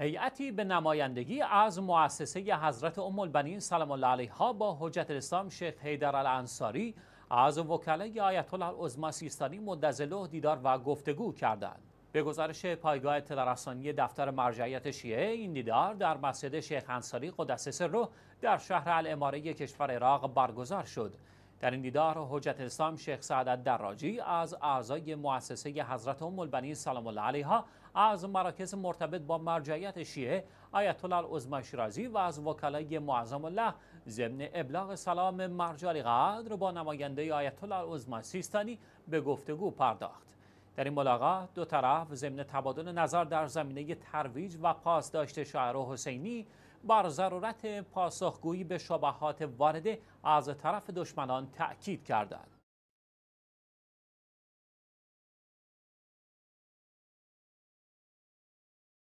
هیئتی به نمایندگی از مؤسسه حضرت ام البنین سلام الله علیها با حجت الاسلام شیخ حیدر الانصاری از وکلای آیت الله العظما سیستانی مدزله دیدار و گفتگو کردند به گزارش پایگاه تلرسانی دفتر مرجعیت شیعه این دیدار در مسجد شیخ انصاری قدس سره در شهر الاماره کشور عراق برگزار شد در این دیدار حجت اسلام شیخ سعدت دراجی از اعضای مؤسسه حضرت ام سلام الله علیها از مراکز مرتبط با مرجعیت شیعه آیت الله رازی شیرازی و از وکلای معظم الله ضمن ابلاغ سلام مرجع قدر با نماینده آیت الله العظمی سیستانی به گفتگو پرداخت در این ملاقات دو طرف ضمن تبادل نظر در زمینه ترویج و پاسداشت داشته شاعر حسینی بر ضرورت پاسخگویی به شبهات وارده از طرف دشمنان تأکید کردند.